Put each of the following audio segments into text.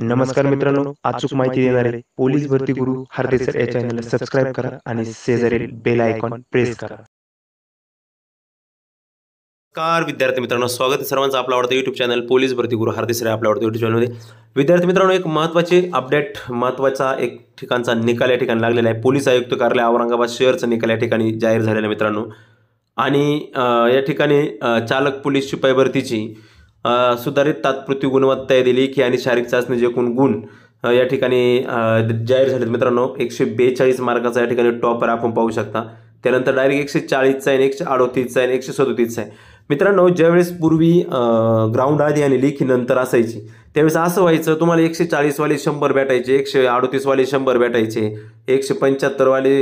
नमस्कार मित्रांनो अचूक माहिती देणारे पोलीस भरती गुरु हरदेसर या चॅनलला सबस्क्राईब करा आणि शेजारील बेल आयकॉन प्रेस करा कार विद्यार्थी मित्रांनो स्वागत आहे सर्वांचं आपलं आवडतं युट्यूब चॅनल पोलीस भरती गुरु हरदेसर आपल्या आवडतं युट्यूब चॅनलमध्ये विद्यार्थी मित्रांनो एक महत्त्वाचे अपडेट महत्वाचा एक ठिकाणचा निकाल या ठिकाणी लागलेला आहे पोलीस आयुक्त कार्यालय औरंगाबाद शहरचा निकाल या ठिकाणी जाहीर झालेला मित्रांनो आणि या ठिकाणी चालक पोलीस शिपाई भरतीची सुधारित तात्पुरती गुणवत्ता आहे दिली की आणि शारीरिक चाचणी जे कोण गुण या ठिकाणी जाहीर झालेत मित्रांनो एकशे बेचाळीस मार्काचा या ठिकाणी टॉपर आपण पाहू शकता त्यानंतर डायरेक्ट एकशे चाळीसचा आहे एकशे अडोतीसचा आहे एकशे सदोतीसचा आहे मित्रांनो ज्यावेळेस पूर्वी ग्राउंड आधी आणि लेखी नंतर असायची त्यावेळेस असं व्हायचं तुम्हाला एकशे चाळीसवाले शंभर भेटायचे एकशे अडोतीसवाले शंभर भेटायचे एकशे पंच्याहत्तरवाले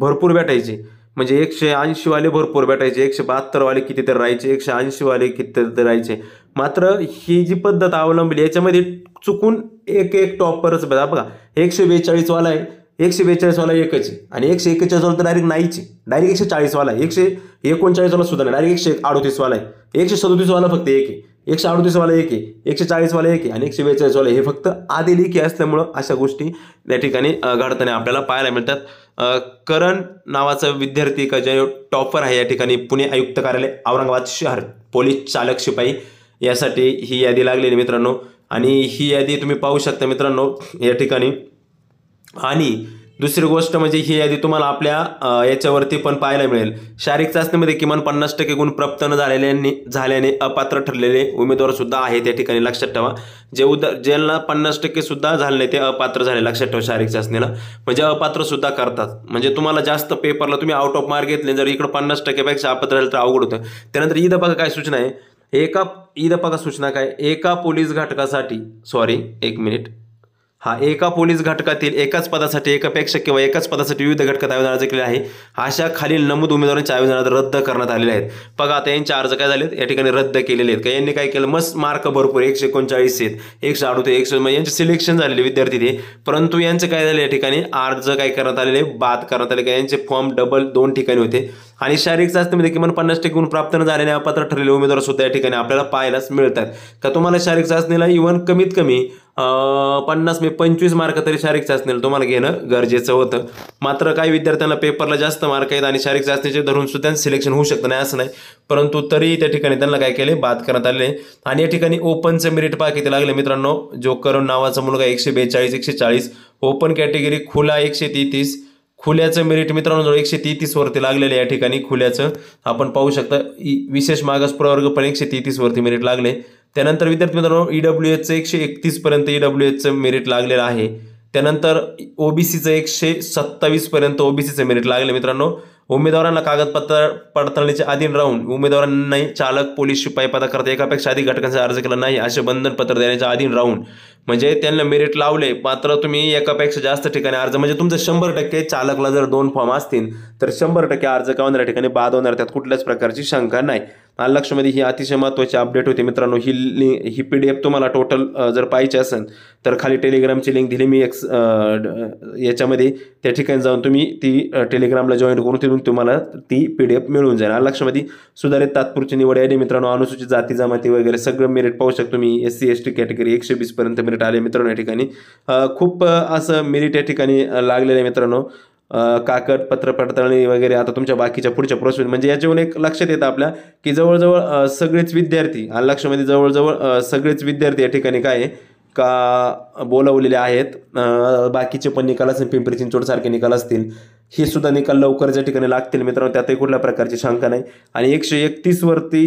भरपूर भेटायचे म्हणजे एकशे ऐंशीवाले भरपूर भेटायचे एकशे बहात्तरवाले किती तर राहायचे एकशे ऐंशीवाले किती तर राहायचे मात्र ही जी पद्धत अवलंबली याच्यामध्ये चुकून एक एक टॉपवरच बघा बघा एकशे बेचाळीसवाला आहे एकशे बेचाळीसवाला एकच आहे आणि एकशे एकेचाळीसवाला तर डायरेक्ट नाहीचे डायरेक्ट एकशे चाळीसवाला आहे एकशे एकोणचाळीसवाला सुद्धा नाही डायरेक्ट एकशे वाला आहे एकशे सदोतीसवाला फक्त एक आहे एकशे वाले एक आहे एकशे वाले एक आहे आणि एकशे वाले हे फक्त आधी लिखी असल्यामुळं अशा गोष्टी या ठिकाणी घडताना आपल्याला पाहायला मिळतात करण नावाचा विद्यार्थी का जे टॉपर आहे या ठिकाणी पुणे आयुक्त कार्यालय औरंगाबाद शहर पोलीस चालक शिपाई यासाठी ही यादी लागलेली मित्रांनो आणि ही यादी तुम्ही पाहू शकता मित्रांनो या ठिकाणी आणि दुसरी गोष्ट म्हणजे ही यादी तुम्हाला आपल्या याच्यावरती पण पाहायला मिळेल शारीरिक चाचणीमध्ये किमान पन्नास टक्के गुण प्राप्त न झालेल्यांनी झाल्याने अपात्र ठरलेले उमेदवारसुद्धा आहेत या ठिकाणी लक्षात ठेवा जे उद ज्यांना पन्नास टक्के सुद्धा झाले ते अपात्र झाले लक्षात ठेवा शारीरिक चाचणीला म्हणजे अपात्र सुद्धा करतात म्हणजे तुम्हाला जास्त पेपरला तुम्ही आउट ऑफ मार्क घेतले जर इकडे पन्नास टक्केपेक्षा अपात्र झालं तर अवघड होतं त्यानंतर ईद बघा काय सूचना आहे एका ईद बघा सूचना काय एका पोलीस घटकासाठी सॉरी एक मिनिट हा एका पोलीस घटकातील एकाच पदासाठी एकापेक्षा किंवा एकाच पदासाठी विविध घटकात आवेदन अर्ज केले आहे अशा खालील नमूद उमेदवारांचे आवेदन रद्द करण्यात आलेले आहेत बघा आता यांचे अर्ज काय झालेत या ठिकाणी रद्द केलेले आहेत का यांनी काय केलं मस्त मार्क भरपूर एकशे एकोणचाळीस आहेत एकशे अडुते एकशे यांचे सिलेक्शन झालेले विद्यार्थी ते परंतु यांचं काय झाले या ठिकाणी अर्ज काय करण्यात आलेले बाद करण्यात आले का यांचे फॉर्म डबल दोन ठिकाणी होते आणि शारीरिक चाचणीमध्ये किमान पन्नास टक्के गुण प्राप्त न झालेले अपात्र ठरलेले उमेदवार सुद्धा या ठिकाणी आपल्याला पाहायलाच मिळतात का तुम्हाला शारीरिक चाचणीला इव्हन कमीत कमी पन्नास मे पंचवीस मार्क तरी शारीरिक चाचणीला तुम्हाला घेणं गरजेचं होतं मात्र काही विद्यार्थ्यांना पेपरला जास्त मार्क आहेत आणि शारीरिक चाचणीचे धरून सुद्धा सिलेक्शन होऊ शकतं नाही असं नाही परंतु तरी त्या ठिकाणी त्यांना काय केले बाद करण्यात आले आणि या ठिकाणी ओपनचं मेरिट पा किती लागले मित्रांनो जोकरून नावाचा मुलगा एकशे बेचाळीस एकशे चाळीस ओपन कॅटेगरी खुला एकशे तेहतीस खुल्याचं मेरिट मित्रांनो जवळ एकशे तेहतीसवरती लागलेलं या ठिकाणी खुल्याचं आपण पाहू शकता विशेष मागास प्रवर्ग पण एकशे वरती मेरिट लागले त्यानंतर विद्यार्थी मित्रांनो ईडब्ल्यू e एचचं एकशे एकतीसपर्यंत ईडब्ल्यू e एचचं मेरिट लागलेलं आहे त्यानंतर ओबीसीचं एकशे सत्तावीसपर्यंत ओबीसीचं मेरिट लागले मित्रांनो उमेदवारांना कागदपत्र पडताळणीच्या अधीन राहून उमेदवारांनाही चालक पोलीस शिपाई पदाकरता एकापेक्षा अधिक घटकांचा अर्ज केला नाही असे बंधनपत्र देण्याच्या अधीन राहून म्हणजे त्यांना मेरिट लावले मात्र तुम्ही एकापेक्षा जास्त ठिकाणी अर्ज म्हणजे तुमचं शंभर टक्के चालकला जर दोन फॉर्म असतील तर शंभर टक्के अर्ज का ठिकाणी बाद होणार त्यात कुठल्याच प्रकारची शंका नाही आलक्षमध्ये ही अतिशय महत्त्वाची अपडेट होती मित्रांनो ही ही पी डी एफ तुम्हाला टोटल जर पाहिजे असेल तर खाली टेलिग्रामची लिंक दिली मी एक्स याच्यामध्ये त्या ठिकाणी जाऊन तुम्ही ती टेलिग्रामला जॉईन करून तिथून तुम्हाला ती पी डी एफ मिळून जाईल लक्षमध्ये सुधारित तात्पुरची निवड आहे मित्रांनो अनुसूचित जाती जमाती वगैरे सगळं मेरिट पाहू शकतो तुम्ही S C S T category एकशे वीसपर्यंत मेरिट आले मित्रांनो या ठिकाणी खूप असं मेरिट या ठिकाणी लागलेलं आहे मित्रांनो काकड पत्र पडताळणी वगैरे आता तुमच्या बाकीच्या पुढच्या प्रोसेस म्हणजे याच्यावरून एक लक्षात येतं आपल्या की जवळजवळ सगळेच विद्यार्थी हा लक्षामध्ये जवळजवळ सगळेच विद्यार्थी या ठिकाणी काय का बोलावलेले आहेत बाकीचे पण निकाल असतील पिंपरी चिंचवडसारखे निकाल असतील हे सुद्धा निकाल लवकर ज्या ठिकाणी लागतील मित्रांनो त्यातही कुठल्या प्रकारची शंका नाही आणि एकशे एकतीसवरती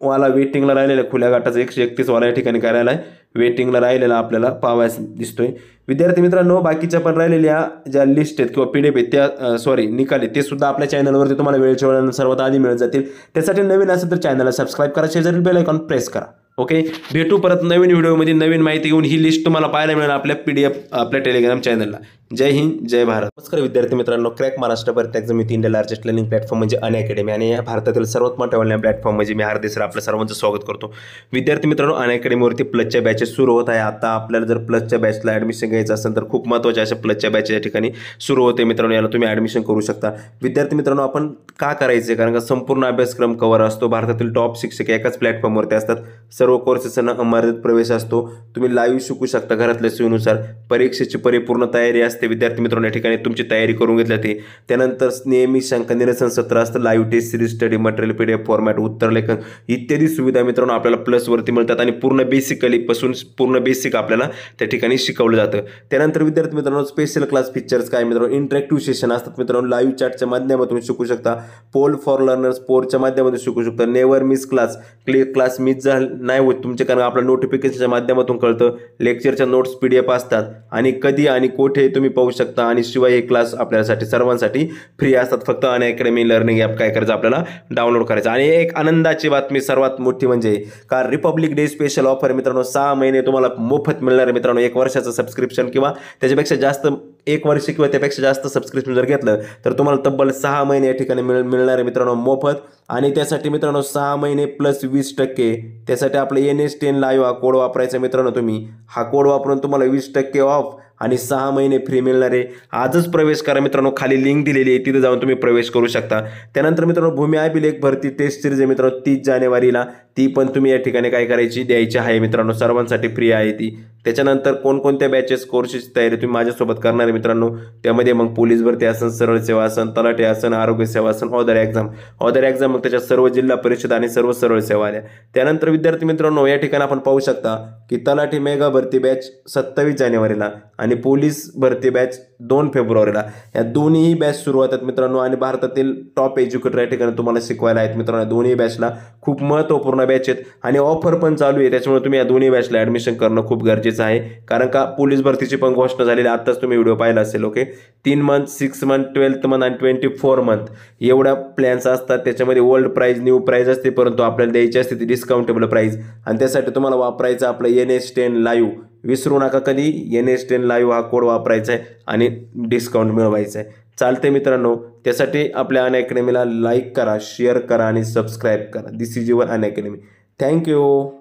वाला वेटिंगला राहिलेला खुल्या गाठाचा एकशे एकतीस वाला या ठिकाणी करायला आहे वेटिंगला राहिलेला आपल्याला पावायस दिसतोय विद्यार्थी मित्रांनो बाकीच्या पण राहिलेल्या ज्या लिस्ट आहेत किंवा पी डी आहेत त्या सॉरी निकाली ते सुद्धा आपल्या चॅनलवरती तुम्हाला वेळच्या वेळानं सर्वात आधी मिळत जातील त्यासाठी नवीन असेल तर चॅनलला सबस्क्राईब करा शेजारील बेल आयकॉन प्रेस करा ओके भेटू परत नवीन व्हिडिओमध्ये नवीन माहिती घेऊन ही लिस्ट तुम्हाला पाहायला मिळेल आपल्या पी डी एफ आपल्या टेलिग्राम चॅनलला जय हिंद जय भारत नमस्कार विद्यार्थी मित्रांनो क्रॅक महाराष्ट्र त्याचं मी इंडिया लार्जेस्ट लर्निंग प्लॅटफॉर्म म्हणजे अन अकॅडमी आणि या भारतातील सर्वात मोठ्या ऑनलाईन प्लॅटफॉर्म म्हणजे मी हार्दिक सर आपल्या सर्वांचं स्वागत करतो विद्यार्थी मित्रांनो अन अकॅडमीवरती प्लसच्या बॅचेस सुरू होत आहे आता आपल्याला जर प्लसच्या बॅचला ॲडमिशन घ्यायचं असेल तर खूप महत्त्वाचे अशा प्लसच्या बॅच या ठिकाणी सुरू होते मित्रांनो याला तुम्ही ॲडमिशन करू शकता विद्यार्थी मित्रांनो आपण का करायचं कारण का संपूर्ण अभ्यासक्रम कवर असतो भारतातील टॉप शिक्षक एकाच प्लॅटफॉर्मवरती असतात सर्व कोर्सेसना अमर्यादित प्रवेश असतो तुम्ही लाईव्ह शिकू शकता घरातल्या सोयीनुसार परीक्षेची परिपूर्ण तयारी असते विद्यार्थी मित्रांनो या ठिकाणी तुमची तयारी करून घेतली जाते त्यानंतर नेहमी शंका निरसन सत्र असतं live test series study material PDF format उत्तरलेखन इत्यादी सुविधा मित्रांनो आपल्याला प्लसवरती मिळतात आणि पूर्ण बेसिकलीपासून पूर्ण बेसिक आपल्याला त्या ठिकाणी शिकवलं जातं त्यानंतर विद्यार्थी मित्रांनो स्पेशल क्लास फीचर्स काय मित्रांनो इंटरॅक्टिव्ह सेशन असतात मित्रांनो लाईव्ह चॅटच्या माध्यमातून शिकू शकता पोल फॉर लर्नर्स पोरच्या माध्यमातून शिकू शकता never miss class clear class miss झाला नाही होत तुमचे कारण आपल्या नोटिफिकेशनच्या माध्यमातून कळतं लेक्चरच्या नोट्स पी डी एफ असतात आणि कधी आणि कोठे तुम्ही पाहू शकता आणि शिवाय हे क्लास आपल्यासाठी सर्वांसाठी फ्री असतात फक्त अन अकॅडमी लर्निंग ॲप काय करायचं आपल्याला डाउनलोड करायचं आणि एक आनंदाची बातमी सर्वात मोठी म्हणजे का रिपब्लिक डे स्पेशल ऑफर मित्रांनो सहा महिने तुम्हाला मोफत मिळणार आहे मित्रांनो एक वर्षाचं सबस्क्रिप्शन किंवा त्याच्यापेक्षा जास्त एक वर्ष किंवा त्यापेक्षा जास्त सबस्क्रिप्शन जर घेतलं तर तुम्हाला तब्बल सहा महिने या ठिकाणी मिळ मिळणार आहे मित्रांनो मोफत आणि त्यासाठी मित्रांनो सहा महिने प्लस वीस टक्के त्यासाठी आपलं एन एस टेन लाईव्ह हा कोड वापरायचा मित्रांनो तुम्ही हा कोड वापरून तुम्हाला वीस टक्के ऑफ आणि सहा महिने फ्री मिळणार आहे आजच प्रवेश करा मित्रांनो खाली लिंक दिलेली आहे तिथे जाऊन तुम्ही प्रवेश करू शकता त्यानंतर मित्रांनो भूमी अभिलेख भरती टेस्ट सिरीज आहे मित्रांनो तीस जानेवारीला ती पण तुम्ही या ठिकाणी काय करायची द्यायची आहे मित्रांनो सर्वांसाठी फ्री आहे ती त्याच्यानंतर कोणकोणत्या बॅचेस कोर्सेस तयारी तुम्ही माझ्यासोबत करणार आहे मित्रांनो त्यामध्ये मग पोलीस भरती असन सरळ सेवा असन तलाठी असन आरोग्य सेवा असन ऑदर एक्झाम ऑदर एक्झाम मग त्याच्या सर्व जिल्हा परिषद आणि सर्व सरळ सेवा आल्या त्यानंतर विद्यार्थी मित्रांनो या ठिकाणी आपण पाहू शकता की तलाठी मेगा भरती बॅच सत्तावीस जानेवारीला आणि पोलीस भरती बॅच दोन फेब्रुवारीला या दोन्ही बॅच सुरू होतात मित्रांनो आणि भारतातील टॉप एज्युकेटर या ठिकाणी तुम्हाला शिकवायला आहेत मित्रांनो दोन्ही बॅचला खूप महत्त्वपूर्ण बॅच आहेत आणि ऑफर पण चालू आहे त्याच्यामुळे तुम्ही या दोन्ही बॅचला ॲडमिशन करणं खूप गरजेचं गरजेचं आहे कारण का पोलीस भरतीची पण घोषणा झालेली आत्ताच तुम्ही व्हिडिओ पाहिला असेल ओके तीन month six month twelfth month आणि ट्वेंटी फोर मंथ एवढ्या प्लॅन्स असतात त्याच्यामध्ये ओल्ड प्राईज न्यू प्राईज असते परंतु आपल्याला द्यायची असते ती डिस्काउंटेबल प्राईज आणि त्यासाठी तुम्हाला वापरायचं आपलं एन एस टेन लाईव्ह विसरू नका कधी एन एस टेन लाईव्ह हा कोड वापरायचा आहे आणि डिस्काउंट मिळवायचा आहे चालते मित्रांनो त्यासाठी आपल्या अन अकॅडमीला लाईक करा शेअर करा आणि सबस्क्राईब करा this is your Unacademy thank you